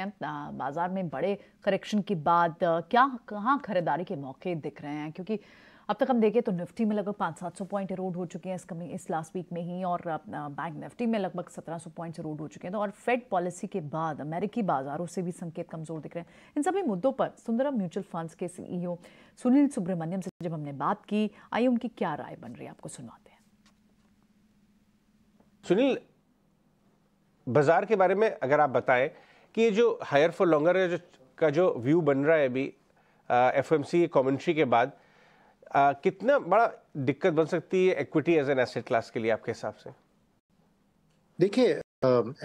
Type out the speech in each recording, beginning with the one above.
बाजार में बड़े करेक्शन के बाद क्या कहाँ खरीदारी के मौके दिख रहे हैं क्योंकि अब तक हम देखें तो निफ्टी में लगभग पाँच सात सौ पॉइंट रोड हो चुके हैं इस कमी इस लास्ट वीक में ही और बैंक निफ्टी में लगभग सत्रह सौ पॉइंट रोड हो चुके हैं तो और फेड पॉलिसी के बाद अमेरिकी बाजारों से भी संकेत कमजोर दिख रहे हैं इन सभी मुद्दों पर सुंदरम म्यूचुअल फंड्स के सीईओ e सुनील सुब्रमण्यम से जब हमने बात की आइए उनकी क्या राय बन रही है आपको सुनवाते हैं सुनील बाजार के बारे में अगर आप बताएं कि जो हायर फॉर लॉन्गर का जो व्यू बन रहा है अभी एफ एम सी कॉमेंट्री के बाद आ, कितना बड़ा दिक्कत बन सकती है equity as an asset class के लिए आपके हिसाब से देखिए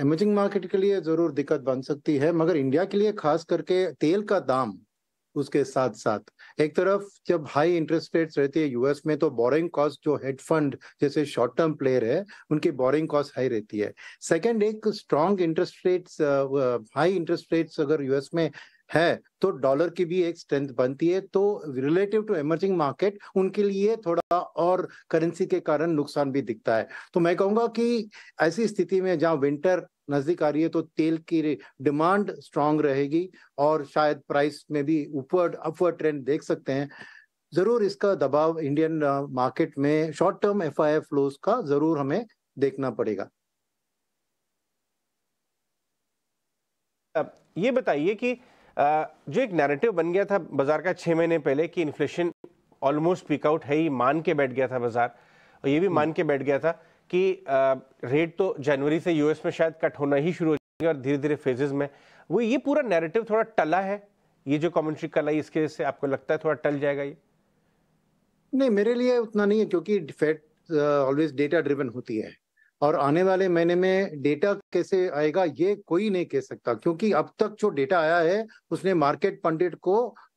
इमर्जिंग मार्केट के लिए जरूर दिक्कत बन सकती है मगर इंडिया के लिए खास करके तेल का दाम उसके साथ साथ एक तरफ जब हाई इंटरेस्ट रेट्स रहती है यूएस में तो बोरिंग कॉस्ट जो हेड फंड जैसे शॉर्ट टर्म प्लेयर है उनकी बोरिंग कॉस्ट हाई रहती है सेकेंड एक strong interest rates high interest rates अगर यूएस में है तो डॉलर की भी एक स्ट्रेंथ बनती है तो रिलेटिव टू एमर्जिंग मार्केट उनके लिए थोड़ा और करेंसी के कारण नुकसान भी दिखता है तो मैं कहूंगा कि ऐसी स्थिति में जहां विंटर नजदीक आ रही है तो तेल की डिमांड स्ट्रांग रहेगी और शायद प्राइस में भी ऊपर अपवर्ड ट्रेंड देख सकते हैं जरूर इसका दबाव इंडियन मार्केट में short term F I flows का जरूर हमें देखना पड़ेगा ये बताइए कि जो एक नैरेटिव बन गया था बाजार का छह महीने पहले कि इन्फ्लेशन ऑलमोस्ट पिकआउट है ही मान के बैठ गया था बाजार और ये भी मान के बैठ गया था कि रेट तो जनवरी से यूएस में शायद कट होना ही शुरू हो जाएंगे और धीरे धीरे फेजेस में वो ये पूरा नैरेटिव थोड़ा टला है ये जो कॉमेंट्री कल आई इसके से आपको लगता है थोड़ा टल जाएगा ये नहीं मेरे लिए उतना नहीं है क्योंकि फेड ऑलवेज डेटा ड्रिवन होती है और आने वाले महीने में डेटा कैसे आएगा ये कोई नहीं कह सकता क्योंकि अब तक जो डेटा आया है उसने मार्केट पंडित को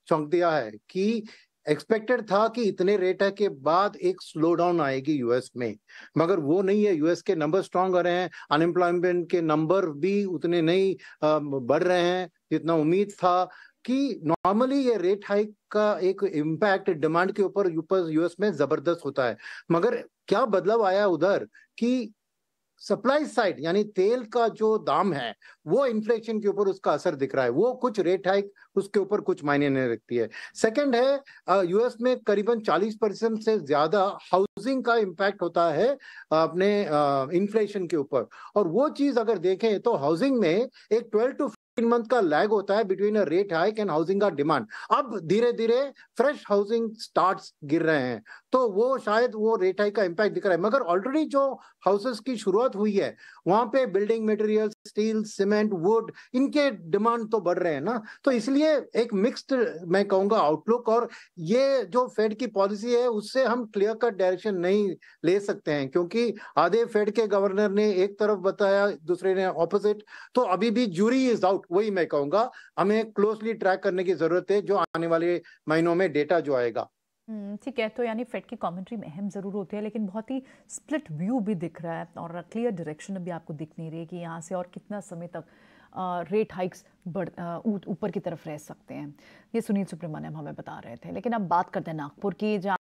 चौंक दिया है कि एक्सपेक्टेड था कि इतने रेट के बाद एक स्लो डाउन आएगी यूएस में मगर वो नहीं है यूएस के नंबर स्ट्रांग आ रहे हैं अनएम्प्लॉयमेंट के नंबर भी उतने नहीं बढ़ रहे हैं जितना उम्मीद था कि नॉर्मली ये रेट हाइक का एक इम्पैक्ट डिमांड के ऊपर यूएस में जबरदस्त होता है मगर क्या बदलाव आया उधर कि सप्लाई साइड यानी तेल का जो दाम है वो इन्फ्लेशन के ऊपर उसका असर दिख रहा है वो कुछ रेट हाइक उसके ऊपर कुछ मायने नहीं रखती है सेकंड है यूएस में करीबन 40 परसेंट से ज्यादा हाउसिंग का इम्पैक्ट होता है अपने इन्फ्लेशन के ऊपर और वो चीज अगर देखें तो हाउसिंग में एक 12 टू मंथ का लैग होता है between uh rate hike and housing का डिमांड अब धीरे धीरे फ्रेश हाउसिंग स्टार्ट्स गिर रहे हैं तो वो शायद वो रेट हाइक का इम्पैक्ट दिख रहा है मगर ऑलरेडी जो हाउसेस की शुरुआत हुई है वहां पे building material steel cement wood इनके डिमांड तो बढ़ रहे हैं ना तो इसलिए एक मिक्स्ड मैं कहूंगा आउटलुक और ये जो फेड की पॉलिसी है उससे हम क्लियर कट डायरेक्शन नहीं ले सकते हैं क्योंकि आधे फेड के गवर्नर ने एक तरफ बताया दूसरे ने ऑपोजिट तो अभी भी जूरी इज आउट वही मैं कहूंगा हमें क्लोजली ट्रैक करने की जरूरत है जो आने वाले महीनों में डेटा जो आएगा हम्म, ठीक है तो यानी फेड की कमेंट्री में अहम ज़रूर होती है लेकिन बहुत ही स्प्लिट व्यू भी दिख रहा है और क्लियर डायरेक्शन भी आपको दिख नहीं रही है कि यहाँ से और कितना समय तक रेट हाइक्स बढ़ ऊपर की तरफ रह सकते हैं ये सुनील सुब्रमण्यम हमें बता रहे थे लेकिन अब बात करते हैं नागपुर की जहाँ